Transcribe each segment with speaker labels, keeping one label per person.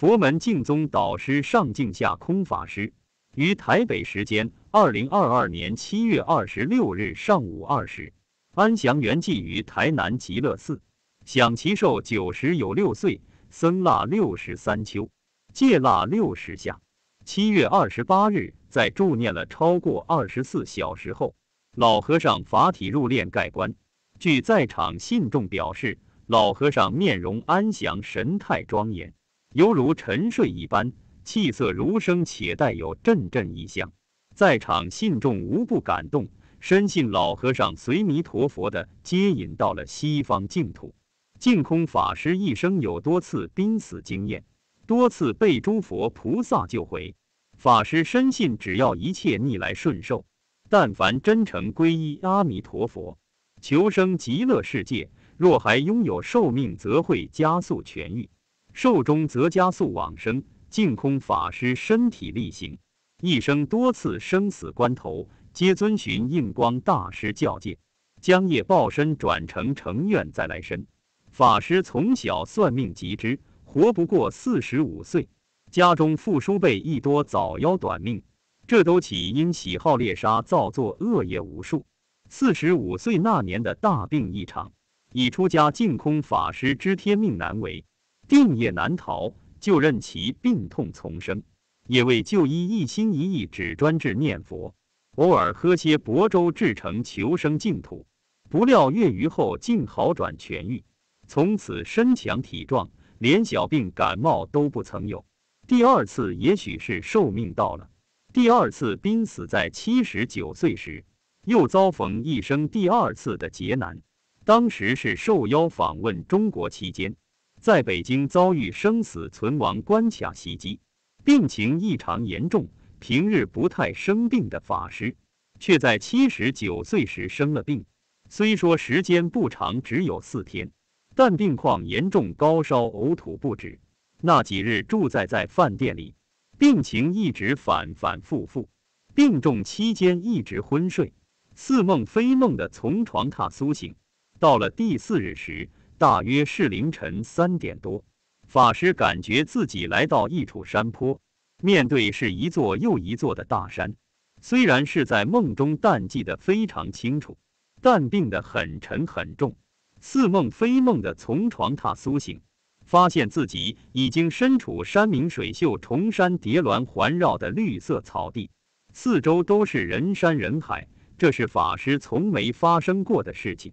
Speaker 1: 佛门净宗导师上净下空法师，于台北时间二零二二年七月二十六日上午二时，安详圆寂于台南极乐寺，享其寿九十有六岁，僧腊六十三秋，戒腊六十夏。七月二十八日，在助念了超过二十四小时后，老和尚法体入殓盖棺。据在场信众表示，老和尚面容安详，神态庄严。犹如沉睡一般，气色如生，且带有阵阵异香，在场信众无不感动，深信老和尚随弥陀佛的接引到了西方净土。净空法师一生有多次濒死经验，多次被诸佛菩萨救回。法师深信，只要一切逆来顺受，但凡真诚皈依阿弥陀佛，求生极乐世界，若还拥有寿命，则会加速痊愈。寿终则加速往生。净空法师身体力行，一生多次生死关头皆遵循印光大师教诫，将业报身转成成愿再来身。法师从小算命即之，活不过四十五岁，家中父叔辈亦多早夭短命，这都起因喜好猎杀，造作恶业无数。四十五岁那年的大病一场，已出家净空法师知天命难违。定业难逃，就任其病痛丛生，也为就医，一心一意只专治念佛，偶尔喝些薄粥，制成求生净土。不料月余后竟好转痊愈，从此身强体壮，连小病感冒都不曾有。第二次也许是寿命到了，第二次濒死在七十九岁时，又遭逢一生第二次的劫难。当时是受邀访问中国期间。在北京遭遇生死存亡关卡袭击，病情异常严重。平日不太生病的法师，却在七十九岁时生了病。虽说时间不长，只有四天，但病况严重，高烧呕吐不止。那几日住在在饭店里，病情一直反反复复。病重期间一直昏睡，似梦非梦的从床榻苏醒。到了第四日时。大约是凌晨三点多，法师感觉自己来到一处山坡，面对是一座又一座的大山。虽然是在梦中，但记得非常清楚。但病得很沉很重，似梦非梦的从床榻苏醒，发现自己已经身处山明水秀、重山叠峦环绕的绿色草地，四周都是人山人海。这是法师从没发生过的事情。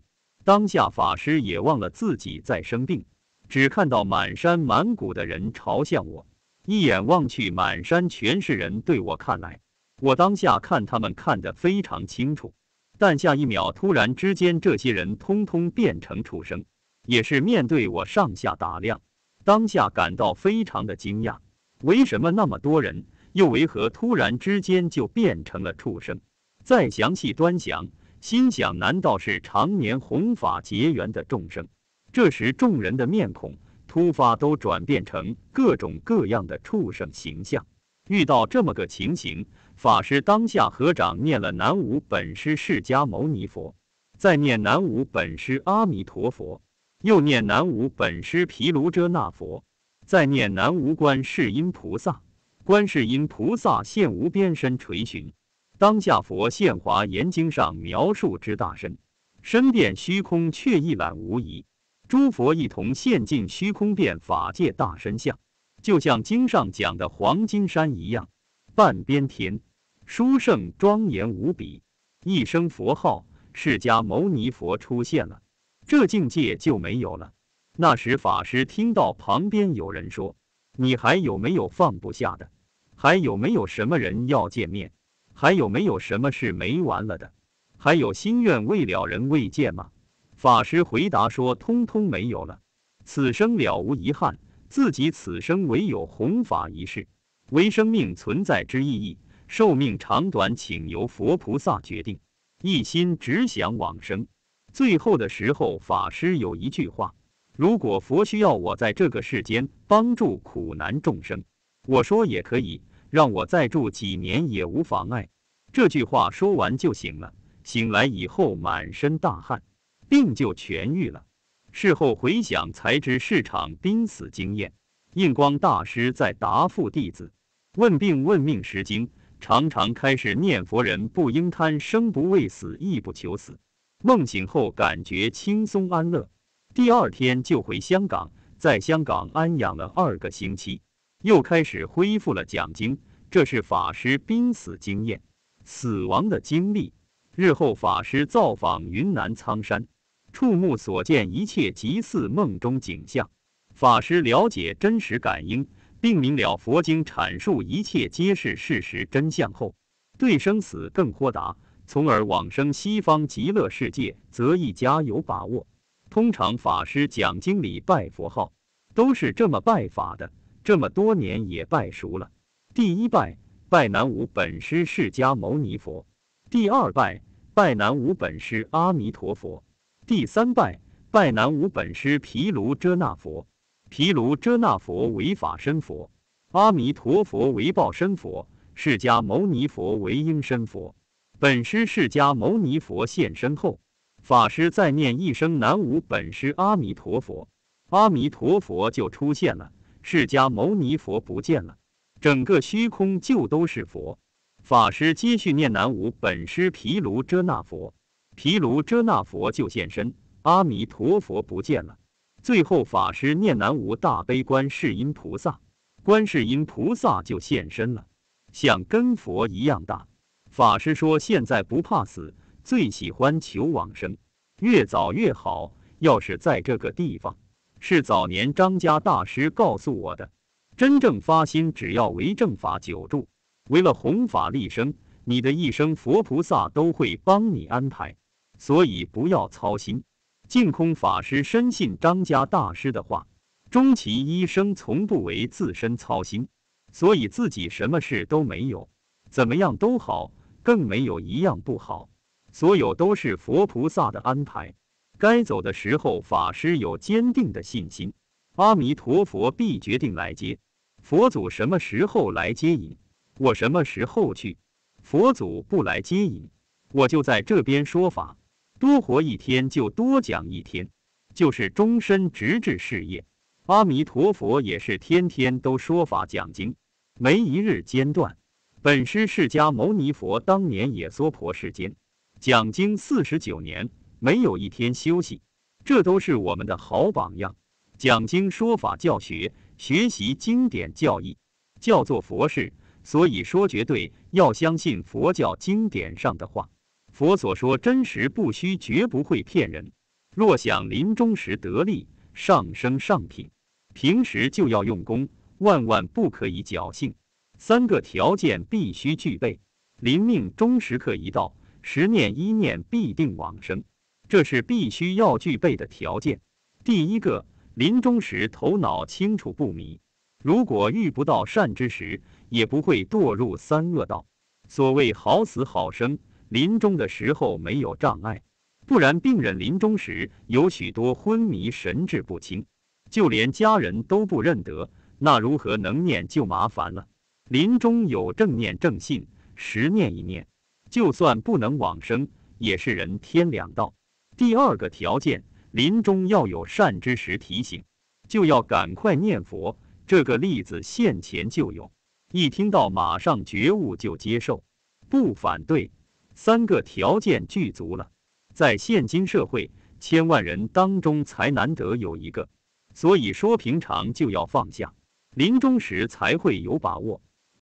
Speaker 1: 当下法师也忘了自己在生病，只看到满山满谷的人朝向我。一眼望去，满山全是人。对我看来，我当下看他们看得非常清楚。但下一秒，突然之间，这些人通通变成畜生，也是面对我上下打量。当下感到非常的惊讶：为什么那么多人，又为何突然之间就变成了畜生？再详细端详。心想：难道是常年弘法结缘的众生？这时，众人的面孔突发都转变成各种各样的畜生形象。遇到这么个情形，法师当下合掌念了南无本师释迦牟尼佛，再念南无本师阿弥陀佛，又念南无本师毗卢遮那佛，再念南无观世音菩萨。观世音菩萨现无边身垂询。当下佛现华严经上描述之大身，身遍虚空却一览无遗，诸佛一同现进虚空变法界大身相，就像经上讲的黄金山一样，半边天，殊胜庄严无比。一声佛号，释迦牟尼佛出现了，这境界就没有了。那时法师听到旁边有人说：“你还有没有放不下的？还有没有什么人要见面？”还有没有什么是没完了的？还有心愿未了、人未见吗？法师回答说：通通没有了，此生了无遗憾。自己此生唯有弘法一事，唯生命存在之意义。寿命长短，请由佛菩萨决定。一心只想往生。最后的时候，法师有一句话：如果佛需要我在这个世间帮助苦难众生，我说也可以。让我再住几年也无妨碍。这句话说完就醒了，醒来以后满身大汗，病就痊愈了。事后回想才知是场濒死经验。印光大师在答复弟子问病问命时经，常常开始念佛人不应贪生，不畏死，亦不求死。梦醒后感觉轻松安乐，第二天就回香港，在香港安养了二个星期。又开始恢复了讲经，这是法师濒死经验、死亡的经历。日后法师造访云南苍山，触目所见一切，极似梦中景象。法师了解真实感应，并明了佛经阐述一切皆是事实真相后，对生死更豁达，从而往生西方极乐世界，则一家有把握。通常法师讲经里拜佛号，都是这么拜法的。这么多年也拜熟了。第一拜拜南无本师释迦牟尼佛，第二拜拜南无本师阿弥陀佛，第三拜拜南无本师毗卢遮那佛。毗卢遮那佛为法身佛，阿弥陀佛为报身佛，释迦牟尼佛为应身佛。本师释迦牟尼佛现身后，法师再念一声南无本师阿弥陀佛，阿弥陀佛就出现了。释迦牟尼佛不见了，整个虚空就都是佛。法师接续念南无本师毗卢遮那佛，毗卢遮那佛就现身。阿弥陀佛不见了，最后法师念南无大悲观世音菩萨，观世音菩萨就现身了，像跟佛一样大。法师说：“现在不怕死，最喜欢求往生，越早越好。要是在这个地方。”是早年张家大师告诉我的，真正发心，只要为正法久住，为了弘法利生，你的一生佛菩萨都会帮你安排，所以不要操心。净空法师深信张家大师的话，终其一生从不为自身操心，所以自己什么事都没有，怎么样都好，更没有一样不好，所有都是佛菩萨的安排。该走的时候，法师有坚定的信心，阿弥陀佛必决定来接。佛祖什么时候来接引，我什么时候去。佛祖不来接引，我就在这边说法，多活一天就多讲一天，就是终身直至事业。阿弥陀佛也是天天都说法讲经，没一日间断。本师释迦牟尼佛当年也娑婆世间，讲经四十九年。没有一天休息，这都是我们的好榜样。讲经说法、教学、学习经典教义，叫做佛事。所以说，绝对要相信佛教经典上的话。佛所说真实不虚，绝不会骗人。若想临终时得利、上升上品，平时就要用功，万万不可以侥幸。三个条件必须具备，临命终时刻一到，十念一念必定往生。这是必须要具备的条件。第一个，临终时头脑清楚不迷，如果遇不到善知识，也不会堕入三恶道。所谓好死好生，临终的时候没有障碍，不然病人临终时有许多昏迷、神志不清，就连家人都不认得，那如何能念就麻烦了。临终有正念正信时念一念，就算不能往生，也是人天两道。第二个条件，临终要有善知识提醒，就要赶快念佛。这个例子现前就有，一听到马上觉悟就接受，不反对。三个条件具足了，在现今社会千万人当中才难得有一个，所以说平常就要放下，临终时才会有把握。